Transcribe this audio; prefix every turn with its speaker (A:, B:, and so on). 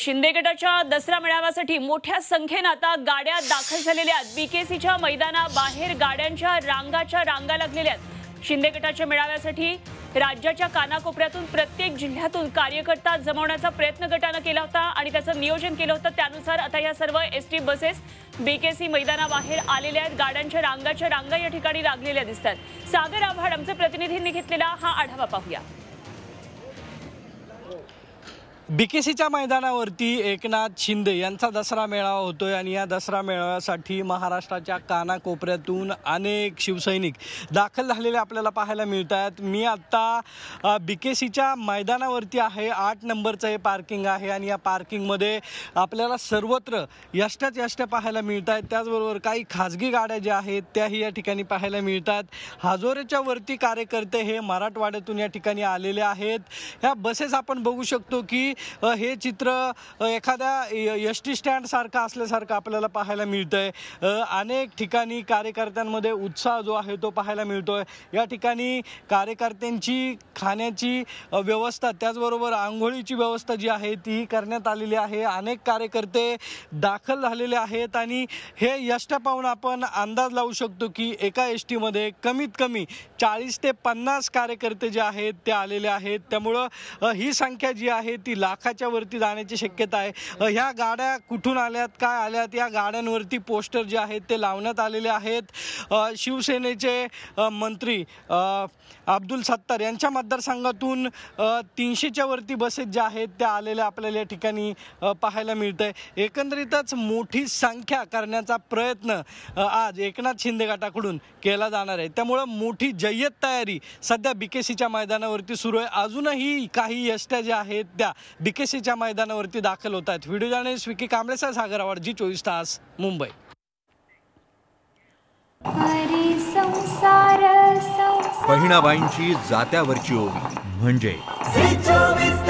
A: शिंदे गटाच्या दसरा मेळाव्यासाठी मोठ्या संख्येनं आता गाड्या दाखल झालेल्या आहेत बीकेसीच्या मैदानाबाहेर गाड्यांच्या रांगाच्या रांगा लागलेल्या आहेत शिंदे गटाच्या मेळाव्यासाठी राज्याच्या कानाकोपऱ्यातून प्रत्येक जिल्ह्यातून कार्यकर्ता जमवण्याचा प्रयत्न गटानं केला होता आणि त्याचं नियोजन केलं होतं त्यानुसार आता या सर्व एस टी बसेस बीकेसी मैदानाबाहेर आलेल्या आहेत गाड्यांच्या रांगाच्या रांगा या ठिकाणी लागलेल्या दिसतात सागर आव्हाड आमचे प्रतिनिधींनी घेतलेला हा आढावा पाहूया
B: बीकेसीच्या मैदानावरती एकनाथ शिंदे यांचा दसरा मेळावा होतोय आणि या दसरा मेळाव्यासाठी महाराष्ट्राच्या कानाकोपऱ्यातून अनेक शिवसैनिक दाखल झालेले आपल्याला पाहायला मिळत आहेत मी आत्ता बीकेसीच्या मैदानावरती आहे आठ नंबरचं हे पार्किंग आहे आणि या पार्किंगमध्ये आपल्याला सर्वत्र यष्ट्याच यष्ट्या पाहायला मिळत आहेत त्याचबरोबर काही खाजगी गाड्या ज्या आहेत त्याही या ठिकाणी पाहायला मिळतात हाजोरेच्या वरती कार्यकर्ते हे मराठवाड्यातून या ठिकाणी आलेले आहेत ह्या बसेस आपण बघू शकतो की हे चित्र एखाद्या एस टी सारखं असल्यासारखं आपल्याला पाहायला मिळतंय आहे अनेक ठिकाणी कार्यकर्त्यांमध्ये उत्साह जो आहे तो पाहायला मिळतो आहे या ठिकाणी कार्यकर्त्यांची खाण्याची व्यवस्था त्याचबरोबर आंघोळीची व्यवस्था जी आहे ती करण्यात आलेली आहे अनेक कार्यकर्ते दाखल झालेले आहेत आणि हे यष्ट्या पाहून आपण अंदाज लावू शकतो की एका एस टीमध्ये कमीत कमी चाळीस ते पन्नास कार्यकर्ते जे आहेत ते आलेले आहेत त्यामुळं ही संख्या जी आहे ती ला लाखाच्या वरती जाण्याची शक्यता आहे ह्या गाड्या कुठून आल्यात काय आल्यात या गाड्यांवरती पोस्टर जे आहेत ते लावण्यात आलेले आहेत शिवसेनेचे मंत्री अब्दुल सत्तार यांच्या मतदारसंघातून तीनशेच्या वरती बसेस ज्या आहेत त्या आलेल्या आपल्याला या ठिकाणी पाहायला मिळतं आहे एकंदरीतच मोठी संख्या करण्याचा प्रयत्न आज एकनाथ शिंदे गटाकडून केला जाणार आहे त्यामुळं मोठी जय्यत तयारी सध्या बीकेसीच्या मैदानावरती सुरू आहे अजूनही काही यष्ट्या ज्या आहेत त्या बीकेसीच्या मैदानावरती दाखल होत आहेत व्हिडिओ जर्नलिस्ट विकी कांबळेसा सागर जी चोवीस तास मुंबई बहिणाबाईंची जात्यावरची ओळी
A: म्हणजे